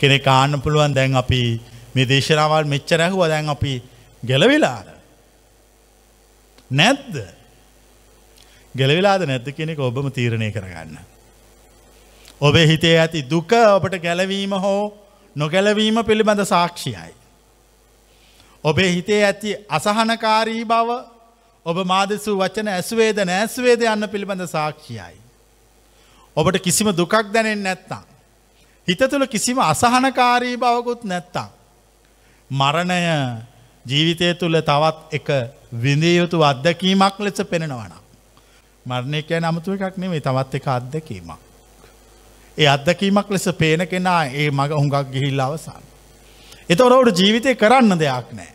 කෙනෙ කාන්න පුළුවන් දැන් අපි මේ දේශනාවල් මෙච්චරැහුව දැන් අපි ගැලවෙලාද. නැද්ද. ගැලවෙලාද නැද්ද කෙනෙක ඔබම තීරණය කරගන්න. ඔබේ හිතේ ඇති දුක ඔබට ගැලවීම හෝ නොගැලවීම පිළිබඳ සාක්ෂියයි. ඔබේ හිතේ ඇති අසහනකාරී බව ඔබ මාදසූ වචන ඇස්වේද නෑස්වේද යන්න පිළිබඳ සාක්ෂියයි. ඔබට කිසිම දුකක් දැනෙන් නැත්තං. හිත තුළ කිසිම අසහනකාරී බවකුත් නැත්තං. මරණය ජීවිතය තුළ තවත් එක විඳයුතු අත්දැකීමක් ලෙස පෙනෙනවන. මරණයකය නමුතු එකක් නෙමේ තවත් එක අත්දැකීමක්. ඒ අත්දැකීමක් ලෙස පේන කෙනා ඒ මඟ හුඟක් ගිහිල්ල අවසාන්. එතවරවට ජීවිතය කරන්න දෙයක් නෑ.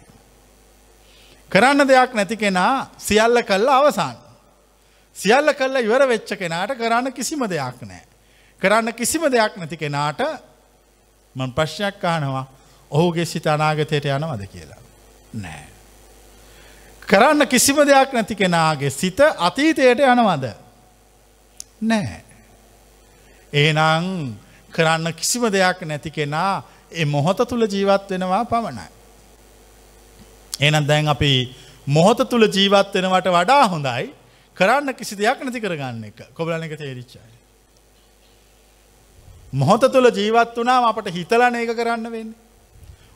කරන්න දෙයක් නැති කෙනා සියල්ල කල්ල අවසාන්. සියල්ල කල්ල ඉවර වෙච්ච කෙනාට කරන්න කිසිම දෙයක් නෑ. කරන්න කිසිම දෙයක් නැති කෙනාට මං ප්‍රශ්යක් අහනවා ඔහුගේ සිත අනාගතයට යනවද කියලා. නෑ. කරන්න කිසිම දෙයක් නැති කෙනාගේ සිත අතීතයට යනවද. නෑ. ඒනං කරන්න කිසිම දෙයක් නැති කෙනා ඒ මොහොත තුළ ජීවත් වෙනවා පමණයි. එනම් දැන් අපි මොහොත තුළ ජීවත් වෙනවට වඩා හොඳයි කරන්න කිසි දෙයක් නැති කරගන්න එක කොබලන එක තේරිච්චයි. මොහොත තුළ ජීවත් වනාම අපට හිතලන ඒක කරන්න වෙන්න.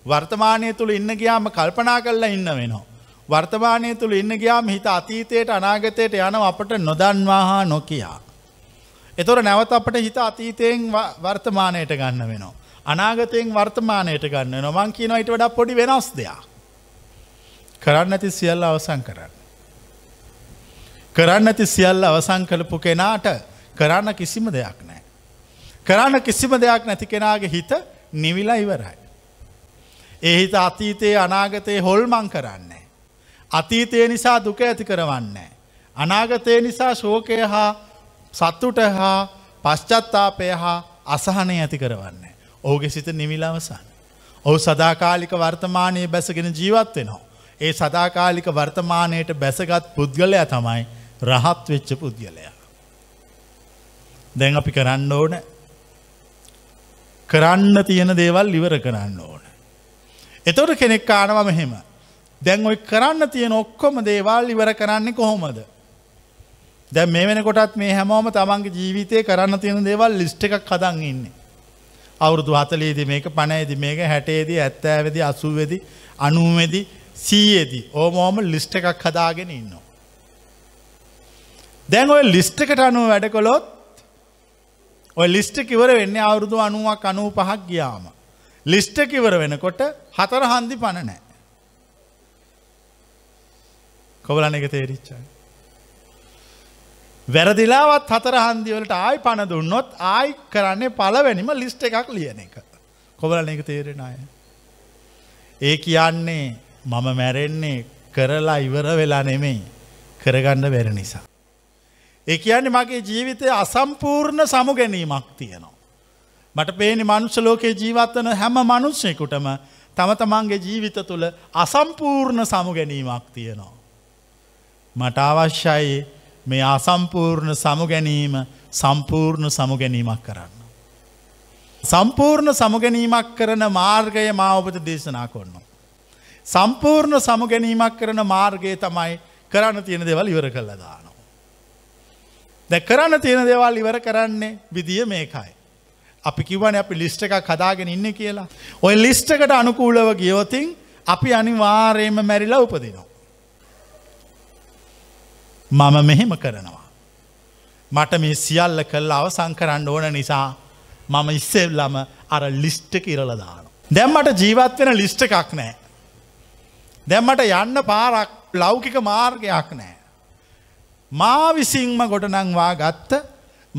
වර්තමානය තුළ ඉන්න ගියාම කල්පනා කරලා ඉන්න වෙනවා. වර්තමානය තුළ ඉන්න ගියාම හිත අතීතයට අනාගතයට යන අපට නොදන්වා හා නොකයා. එතොර නැවත අපට හිත අතීතයෙන් වර්තමානයට ගන්න වෙනවා. අනාගතයෙන් වර්තමානයට ගන්න නොමං කියන යිට වඩක් පොඩි වෙනස් දෙයක්. කරන්න ඇති සියල්ල අවසං කරන්න. කරන්න ඇති සියල්ල අවසං කළපු කෙනාට කරන්න කිසිම දෙයක් නෑ. කරන්න කිසිම දෙයක් නැති කෙනාගේ හිත නිවිලා ඉවරයි. ඒ හිත අතීතයේ අනාගතයේ හොල්මං කරන්නේ. අතීතය නිසා දුක ඇති කරවන්නේ. අනාගතය නිසා ශෝකය හා සත්තුට හා පශ්චත්තාපය හා අසහනය ඇති කරවන්නේ. ඕගෙ සිත නිවිලවසන්න. ඔහු සදාකාලික වර්තමානයේ බැසගෙන ජීවත් වෙනවා. ඒ සදාකාලික වර්තමානයට බැසගත් පුද්ගලයා තමයි රහත් වෙච්ච පුද්ගලයා. දැන් අපි කරන්න ඕන කරන්න තියෙන දේවල් ඉවර කරන්න ඕන. එතවට කෙනෙක් කානවා මෙහෙම. දැන් ඔයි කරන්න තියෙන ඔක්කොම දේවල් ඉවර කරන්නේ කොහොමද. දැ මේ වෙනකොටත් මේ හැමෝම තමන්ගේ ජීවිතය කරන්න තියෙන දේවල් ලිස්්ට එකක් හදන් ඉන්න. අවුරුදු හතලේද මේක පනයිද මේක හැටේදී ඇත්තෑවෙදි අසුවෙදි අනුවවෙදි සීයේදී ඕමෝම ලිස්්ට එකක් හදාගෙන ඉන්නවා. දැන් ඔය ලිස්්ටකට අනුව වැඩකොළොත් ඔය ලිස්ටකිවර වෙන්න අවුරුදු අනුවක් අනූ පහක් ගියාම. ලිස්ටකිවර වෙනකොට හතර හන්දි පණනෑ. කොබලන එක තේරිච්චයි. වැරදිලාවත් හතර හන්දිවලට ආයි පණ දුන්නොත් ආයි කරන්නේ පලවැනිම ලිස්ට එකක් ලියන එක. කොබලන එක තේරෙන අය. ඒ කියන්නේ මම මැරෙන්නේ කරලා ඉවර වෙලා නෙමෙයි කරගණ්ඩ වැර නිසා. ඒ කියන්නේ මගේ ජීවිතය අසම්පූර්ණ සමු ගැනීමක් තියෙනවා. මට පේනි මනුෂ්‍යලෝකයේ ජීවත්වන හැම මනුෂ්‍යයකුටම තම තමන්ගේ ජීවිත තුළ අසම්පූර්ණ සමු ගැනීමක් තියෙනවා. මට අවශ්‍යයි මේ අසම්පූර්ණ සමු ගැනීම සම්පූර්ණ සමු ගැනීමක් කරන්න. සම්පූර්ණ සමුගැනීමක් කරන මාර්ගය මා ඔබට දේශනා කොන්න. සම්පූර්ණ සමුගැනීමක් කරන මාර්ගය තමයි කරන්න තියෙන දෙවල් ඉවර කළ දාන. දැ කරන්න තියෙන දේවල් ඉවර කරන්නේ විදිිය මේකයි. අපි කිවන අපි ලිස්ට එකක් හදාගෙන ඉන්න කියලා. ඔය ලිස්ටකට අනුකූලව ගියෝතින් අපි අනිවාරයම මැරිලා උපදිනවා. මම මෙහෙම කරනවා. මට මේ සියල්ල කල් අවසං කරන්න ඕන නිසා මම ඉස්සෙල්ලම අර ලිස්්ට කිරලදාන. දැම්මට ජීවත් වෙන ලිස්්ට එකක් නෑ. දැම්මට යන්න පාරක් ලෞකික මාර්ගයක් නෑ. මා විසින්ම ගොඩනංවා ගත්ත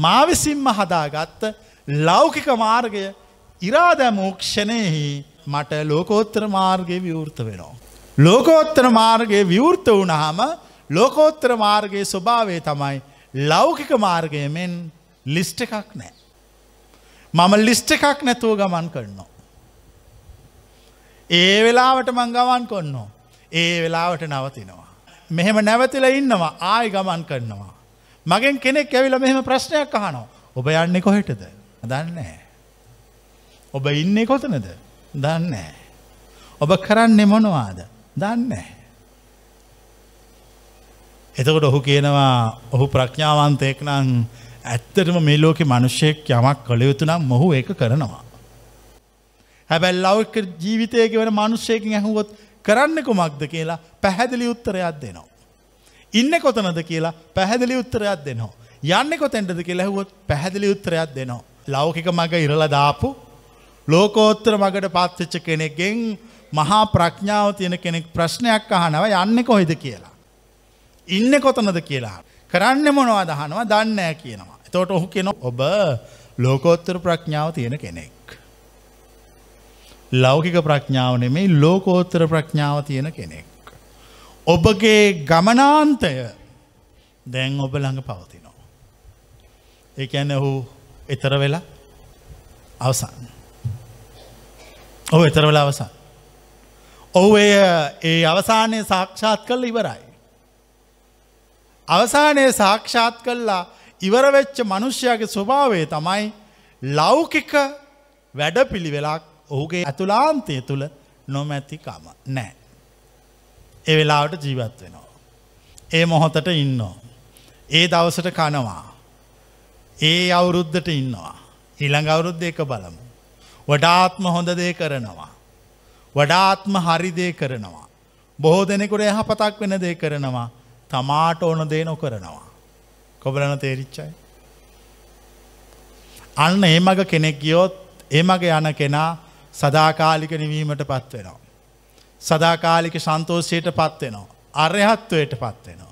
මා විසින්ම හදාගත්ත ලෞකික මාර්ගය ඉරාදැමූක්ෂණයෙහි මට ලෝකෝත්තර මාර්ගය විවෘත වෙනවා. ලෝකෝත්තර මාර්ගය විවෘත වුණහම ලෝකෝත්තර මාර්ගයේ ස්වභාවය තමයි ලෞකික මාර්ගය මෙන් ලිස්ට එකක් නෑ. මම ලිස්ට එකක් නැතුව ගමන් කරනවා. ඒ වෙලාවට මං ගවන් කොන්නෝ. ඒ වෙලාවට නවතිනවා. මෙහෙම නැවතිලා ඉන්නවා ආය ගමන් කරනවා. මගෙන් කෙනෙක් ඇවිල මෙහෙම ප්‍රශ්නයක් අහනෝ ඔබ යන්නේ කොහෙටද දන්නේ. ඔබ ඉන්නේ කොතනද දන්නේ. ඔබ කරන්නේ මොනවාද දන්නේ. එතකොට ඔහු කියනවා ඔහු ප්‍රඥාවන්තයෙක් නං ඇත්තටම මේ ලෝකෙ මනුෂ්‍යයෙක් යමක් කළ යුතු නම් මොහු ඒක කරනවා. හැබැල් ලෞක ජීවිතයක වන මනුෂ්‍යයකින් ඇහුවොත් කරන්න කුමක්ද කියලා පැහැදිලි උත්තරයක් දෙනවා. ඉන්න කොතනද කියලා පැහැදිලි උත්තරයක් දෙනවා. යන්න කොතැන්ටද කෙලැහුවොත් පැහැදිලි උත්තරයක් දෙනවා. ලෞකික මඟ ඉරල දාපු ලෝකෝත්තර මඟට පාත්තිච්ච කෙනෙක්ගෙන් මහා ප්‍රඥාව තියෙන කෙනෙක් ප්‍රශ්නයක් අහනව යන්න කොහෙද කියලා. ඉන්න කොතනද කියලා. කරන්න මොනවා දහනවා දන්නෑ කියනවා. තෝට ඔහු කෙන ඔබ ලෝකෝත්තර ප්‍රඥාව තියෙන කෙනෙක්. ලෞකික ප්‍රඥාව නෙමෙයි ලෝකෝත්තර ප්‍රඥාව තියෙන කෙනෙක්. ඔබගේ ගමනාන්තය දැන් ඔබ ළඟ පවතිනෝ. ඒක ඇන ඔහු එතර වෙලා අවසන්. ඔහු එතර වෙලා අවසන්. ඔහු එය ඒ අවසානය සාක්ෂාත් කල්ල ඉවරයි. අවසානය සාක්ෂාත් කල්ලා ඉවරවෙච්ච මනුෂ්‍යයාගේ ස්වභාවේ තමයි ලෞකික වැඩ පිළිවෙලක් ඔහුගේ ඇතුලාන්තය තුළ නොමැතිකම නෑ. එවෙලාවට ජීවත් වෙනවා. ඒ මොහොතට ඉන්නෝ. ඒ දවසට කනවා. ඒ අවුරුද්ධට ඉන්නවා. ඉළඟ අවුරුද්ධ එක බලමු. වඩාත්ම හොඳ දේ කරනවා. වඩාත්ම හරිදේ කරනවා. බොහෝ දෙනෙකුට යහපතක් වෙන දේ කරනවා තමාට ඕන දේ නොකරනවා. කොබලන තේරිච්චයි. අන්න ඒ මග කෙනෙක් ගියොත් ඒ මගේ යන කෙනා සදාකාලික නිවීමට පත්වෙනවා. සදාකාලික සන්තෝෂයට පත්වෙනවා. අරහත්වයට පත්වෙනවා.